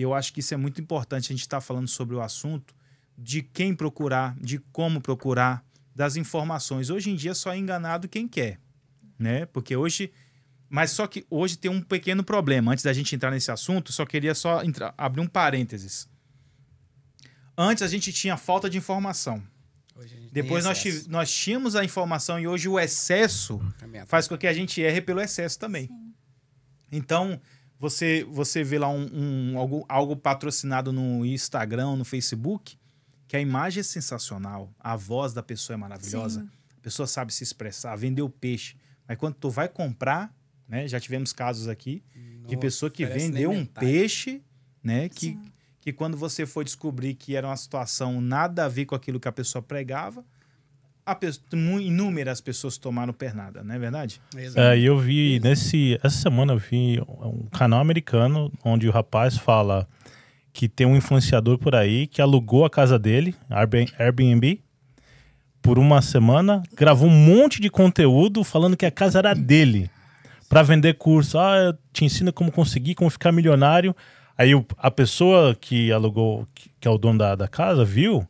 E eu acho que isso é muito importante a gente estar tá falando sobre o assunto de quem procurar, de como procurar, das informações. Hoje em dia é só é enganado quem quer, né? Porque hoje mas só que hoje tem um pequeno problema. Antes da gente entrar nesse assunto, só queria só entrar, abrir um parênteses. Antes a gente tinha falta de informação. Depois nós, nós tínhamos a informação e hoje o excesso é faz com que a gente erre pelo excesso também. Sim. Então, você você vê lá um, um algo, algo patrocinado no Instagram, no Facebook, que a imagem é sensacional, a voz da pessoa é maravilhosa, Sim. a pessoa sabe se expressar, vender o peixe. Mas quando tu vai comprar, né? Já tivemos casos aqui Nossa, de pessoa que vendeu um peixe, né? Que, que quando você foi descobrir que era uma situação nada a ver com aquilo que a pessoa pregava, pe... inúmeras pessoas tomaram pernada, não é verdade? É, eu vi Exato. nesse. Essa semana eu vi um canal americano onde o rapaz fala que tem um influenciador por aí que alugou a casa dele, Airbnb, por uma semana, gravou um monte de conteúdo falando que a casa era dele para vender curso. Ah, eu te ensino como conseguir, como ficar milionário. Aí a pessoa que alugou, que é o dono da, da casa, viu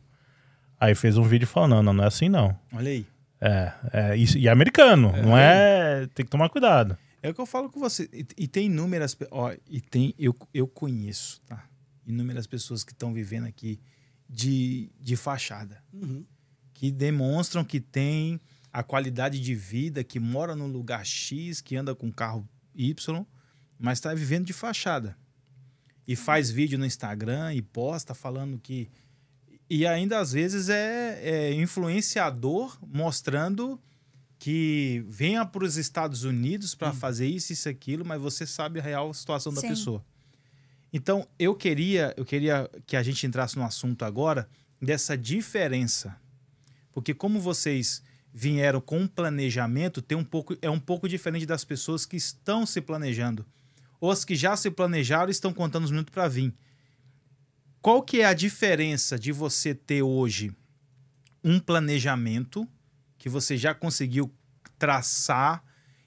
Aí fez um vídeo falando, não, não, é assim não. Olha aí. É, é isso, e é americano, é, não é, Tem que tomar cuidado. É o que eu falo com você. E, e tem inúmeras. Ó, e tem. Eu, eu conheço, tá? Inúmeras pessoas que estão vivendo aqui de, de fachada. Uhum. Que demonstram que tem a qualidade de vida, que mora no lugar X, que anda com carro Y, mas está vivendo de fachada. E faz vídeo no Instagram e posta falando que e ainda às vezes é, é influenciador mostrando que venha para os Estados Unidos para hum. fazer isso, isso, aquilo, mas você sabe a real situação da Sim. pessoa. Então, eu queria, eu queria que a gente entrasse no assunto agora dessa diferença. Porque como vocês vieram com um planejamento, tem um pouco, é um pouco diferente das pessoas que estão se planejando. Ou as que já se planejaram e estão contando os minutos para vir. Qual que é a diferença de você ter hoje um planejamento que você já conseguiu traçar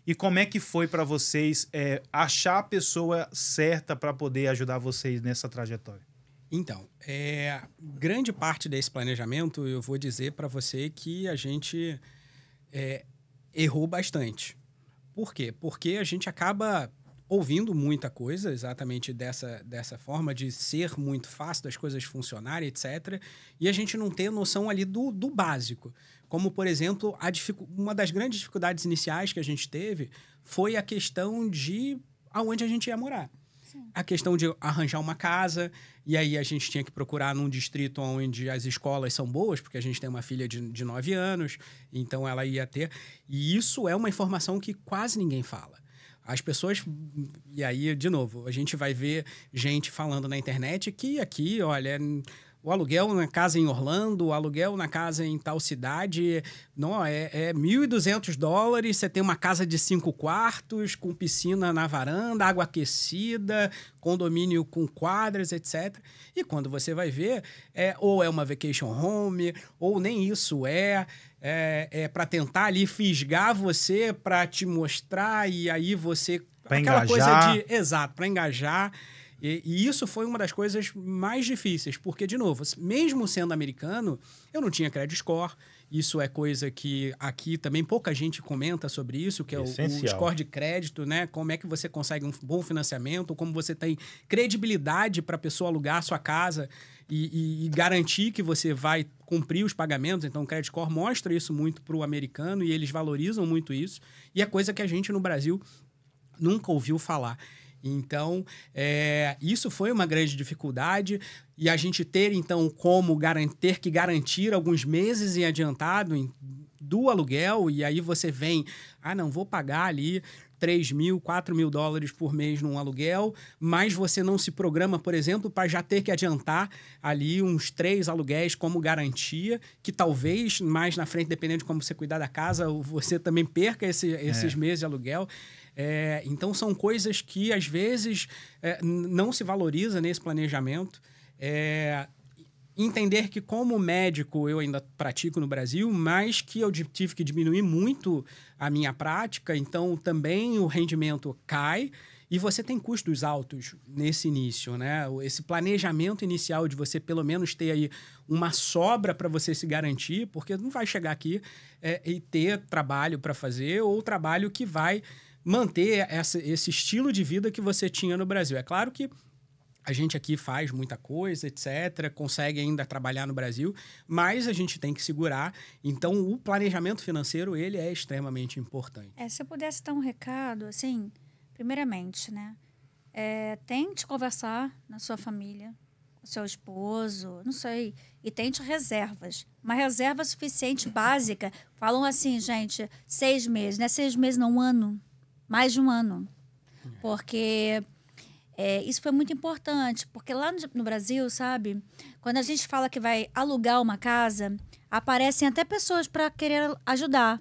e como é que foi para vocês é, achar a pessoa certa para poder ajudar vocês nessa trajetória? Então, é, grande parte desse planejamento eu vou dizer para você que a gente é, errou bastante. Por quê? Porque a gente acaba ouvindo muita coisa exatamente dessa, dessa forma, de ser muito fácil das coisas funcionarem, etc. E a gente não ter noção ali do, do básico. Como, por exemplo, a uma das grandes dificuldades iniciais que a gente teve foi a questão de aonde a gente ia morar. Sim. A questão de arranjar uma casa, e aí a gente tinha que procurar num distrito onde as escolas são boas, porque a gente tem uma filha de, de 9 anos, então ela ia ter. E isso é uma informação que quase ninguém fala. As pessoas. E aí, de novo, a gente vai ver gente falando na internet que aqui, olha o aluguel na casa em Orlando, o aluguel na casa em tal cidade. Não, é, é 1.200 dólares, você tem uma casa de cinco quartos, com piscina na varanda, água aquecida, condomínio com quadras, etc. E quando você vai ver, é, ou é uma vacation home, ou nem isso é. É, é para tentar ali fisgar você, para te mostrar, e aí você. para engajar. coisa de. Exato, para engajar. E, e, isso foi uma das coisas mais difíceis, porque, de novo, mesmo sendo americano, eu não tinha credit score. Isso é coisa que aqui também pouca gente comenta sobre isso, que é o, o, score de crédito, né? Como é que você consegue um bom financiamento, como você tem credibilidade para a pessoa alugar a sua casa e, e, e, garantir que você vai cumprir os pagamentos. Então, o credit score mostra isso muito para o americano e eles valorizam muito isso. E é coisa que a gente no Brasil nunca ouviu falar. Então, é, isso foi uma grande dificuldade e a gente ter, então, como garantir que garantir alguns meses em adiantado em, do aluguel e aí você vem, ah, não, vou pagar ali 3 mil, 4 mil dólares por mês num aluguel, mas você não se programa, por exemplo, para já ter que adiantar ali uns três aluguéis como garantia, que talvez mais na frente, dependendo de como você cuidar da casa, você também perca esse, esses é. meses de aluguel. É, então, são coisas que às vezes é, não se valoriza nesse planejamento. É, entender que como médico eu ainda pratico no Brasil, mas que eu tive que diminuir muito a minha prática, então também o rendimento cai e você tem custos altos nesse início, né? Esse planejamento inicial de você pelo menos ter aí uma sobra para você se garantir, porque não vai chegar aqui é, e ter trabalho para fazer ou trabalho que vai manter essa, esse estilo de vida que você tinha no Brasil. É claro que a gente aqui faz muita coisa, etc., consegue ainda trabalhar no Brasil, mas a gente tem que segurar. Então, o planejamento financeiro, ele é extremamente importante. É, se eu pudesse dar um recado, assim, primeiramente, né? É, tente conversar na sua família, com seu esposo, não sei, e tente reservas. Uma reserva suficiente, básica. Falam assim, gente, seis meses, né? Seis meses, não, um ano. Mais de um ano. É. Porque é, isso foi muito importante, porque lá no, no, Brasil, sabe, quando a gente fala que vai alugar uma casa, aparecem até pessoas para querer ajudar.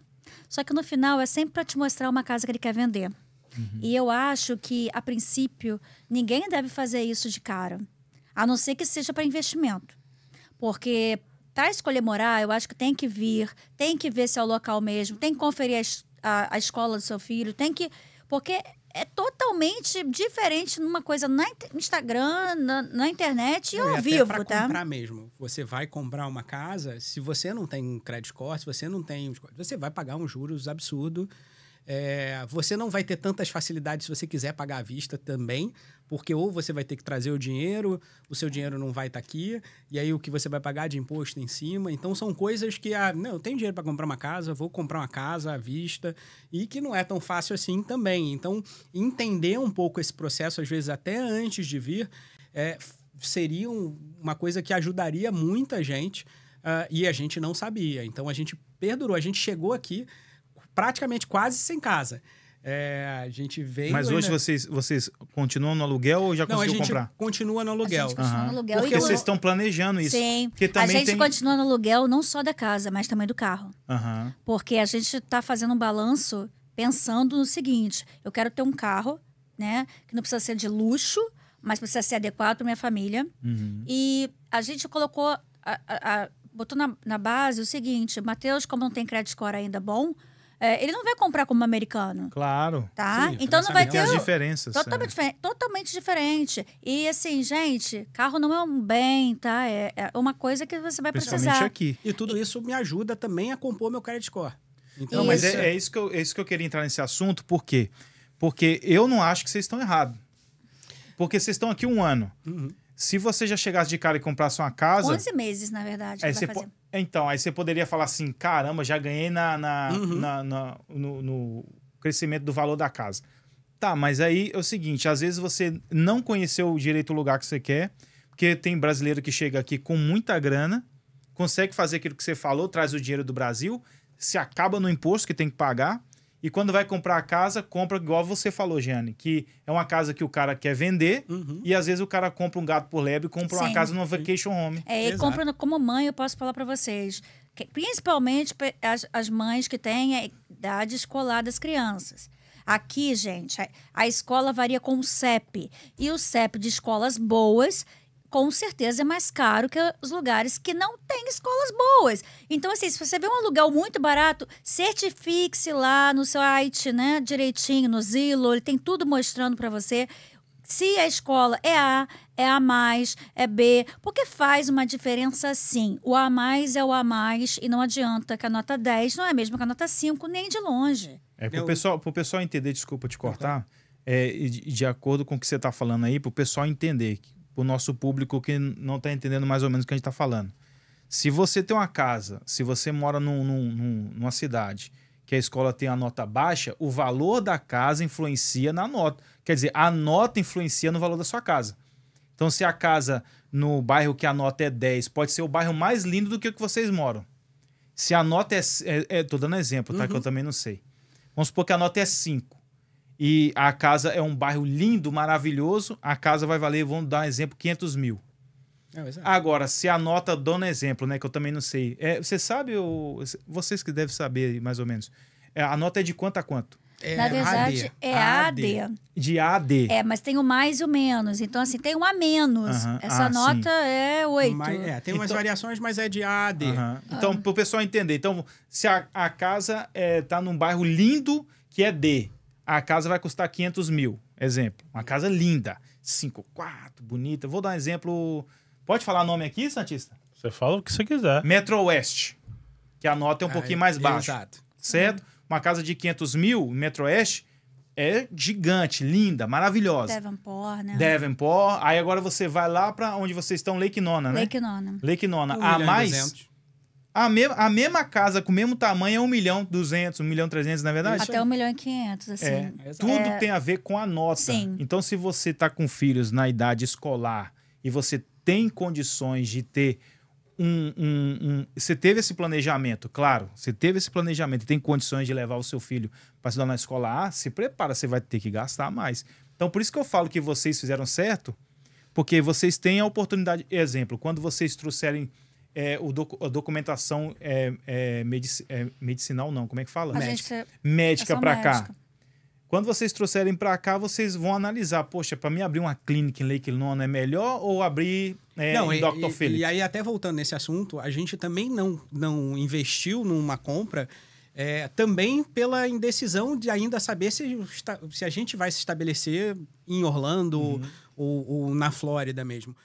Só que no final é sempre para te mostrar uma casa que ele quer vender. Uhum. E eu acho que, a princípio, ninguém deve fazer isso de cara, a não ser que seja para investimento. Porque para escolher morar, eu acho que tem que vir, tem que ver se é o local mesmo, tem que conferir a, a, a escola do seu filho, tem que. Porque é totalmente diferente numa coisa na Instagram, na, na internet e ao vivo, pra tá? comprar mesmo. Você vai comprar uma casa, se você não tem crédito score, se você não tem, você vai pagar um juros absurdo é, você não vai ter tantas facilidades se você quiser pagar à vista também, porque ou você vai ter que trazer o dinheiro, o seu dinheiro não vai estar tá aqui, e aí o que você vai pagar de imposto em cima. Então são coisas que, ah, não, eu tenho dinheiro para comprar uma casa, vou comprar uma casa à vista, e que não é tão fácil assim também. Então, entender um pouco esse processo, às vezes até antes de vir, é, seria um, uma coisa que ajudaria muita gente. Uh, e a gente não sabia. Então a gente perdurou, a gente chegou aqui praticamente quase sem casa. É, a gente veio. Mas hoje ainda... vocês, vocês continuam no aluguel ou já conseguiu comprar? Continua no aluguel. continua no aluguel. Porque vocês estão planejando isso. Sim. a gente tem... continua no aluguel não só da casa, mas também do carro. Uhum. Porque a gente está fazendo um balanço pensando no seguinte: eu quero ter um carro, né? Que não precisa ser de luxo, mas precisa ser adequado para minha família. Uhum. E a gente colocou. A, a, botou na, na base o seguinte: Matheus, como não tem crédito score ainda bom, é, ele não vai comprar como americano. Claro. Tá? Sim, então não vai ter. As diferenças. Totalmente, é. diferente, totalmente diferente. E assim, gente, carro não é um bem, tá? É, é uma coisa que você vai precisar. aqui. E tudo isso me ajuda também a compor meu credit score. Então, isso. mas é, é, isso que eu, é isso que eu queria entrar nesse assunto, por quê? Porque eu não acho que vocês estão errados. Porque vocês estão aqui um ano. Uhum. Se você já chegasse de cara e comprasse uma casa. 11 meses, na verdade. Aí você po... Então, aí você poderia falar assim: caramba, já ganhei na, na, uhum. na, na no, no crescimento do valor da casa. Tá, mas aí é o seguinte: às vezes você não conheceu direito o lugar que você quer, porque tem brasileiro que chega aqui com muita grana, consegue fazer aquilo que você falou, traz o dinheiro do Brasil, se acaba no imposto que tem que pagar e quando vai comprar a casa, compra igual você falou, Jeane, que é uma casa que o cara quer vender uhum. e às vezes o cara compra um gato por lebre, compra Sim. uma casa numa vacation home. É, e compra como mãe, eu posso falar para vocês, principalmente as, as mães que têm a idade escolar das crianças. Aqui, gente, a, a escola varia com o CEP. E o CEP de escolas boas com certeza é mais caro que os lugares que não têm escolas boas. Então, assim, se você vê um aluguel muito barato, certifique-se lá no site, né, direitinho, no Zillow, ele tem tudo mostrando para você se a escola é A, é A mais, é B, porque faz uma diferença sim. O A mais é o A mais e não adianta que a nota 10 não é a mesma que a nota 5, nem de longe. É, para o pessoal, pro pessoal entender, desculpa te cortar, é, de, de, acordo com o que você está falando aí, para o pessoal entender que o nosso público que não está entendendo mais ou menos o que a gente está falando. Se você tem uma casa, se você mora num, num, numa cidade que a escola tem a nota baixa, o valor da casa influencia na nota. Quer dizer, a nota influencia no valor da sua casa. Então, se a casa no bairro que a nota é 10 pode ser o bairro mais lindo do que o que vocês moram. Se a nota é. Estou é, é, dando exemplo, tá? Uhum. Que eu uhum. também não sei. Vamos supor que a nota é 5. E a casa é um bairro lindo, maravilhoso. A casa vai valer, vamos dar um exemplo, 500 mil. É, é, Agora, se a nota dona exemplo, né? Que eu também não sei. É, você sabe, ou, vocês que devem saber mais ou menos. É, a nota é de quanto a quanto? É, Na verdade, AD. é AD. AD. De AD. É, mas tem o mais ou menos. Então, assim, tem um a menos. Essa ah, nota sim. é 8. Mas, é, tem umas então, variações, mas é de AD. Uhum. Ah. Então, para o pessoal entender. Então, se a, a casa está é, num bairro lindo, que é D a casa vai custar 500 mil, exemplo. Uma casa linda, cinco quartos, bonita. Vou dar um exemplo. Pode falar nome aqui, Santista? Você fala o que você quiser. Metro Oeste, que a nota é um ah, pouquinho mais é, baixa. Exato. Certo? Uhum. Uma casa de 500 mil, Metro Oeste, é gigante, linda, maravilhosa. Devonport, né? Devonport. Aí agora você vai lá para onde vocês estão, Lake Nona, né? Lake Nona. Lake Nona. a mais... A, me a mesma casa com o mesmo tamanho é 1 milhão 200, 1 milhão 300, na é verdade? Até 1 milhão e 500, assim. É, é tudo é... tem a ver com a nota. Sim. Então, se você está com filhos na idade escolar e você tem condições de ter um, um, um, Você teve esse planejamento, claro, você teve esse planejamento e tem condições de levar o seu filho para estudar na escola A, se prepara, você vai ter que gastar mais. Então, por isso que eu falo que vocês fizeram certo, porque vocês têm a oportunidade. Exemplo, quando vocês trouxerem é, o docu a documentação é, é, é, medicinal, não, como é que fala? A médica. É- médica para cá. Quando vocês trouxerem para cá, vocês vão analisar, poxa, para mim abrir uma clínica em Lake Lona é melhor ou abrir é, não, em Dr. E, E aí, até voltando nesse assunto, a gente também não, não investiu numa compra é, também pela indecisão de ainda saber se, se a gente vai se estabelecer em Orlando uhum. ou, ou na Flórida mesmo.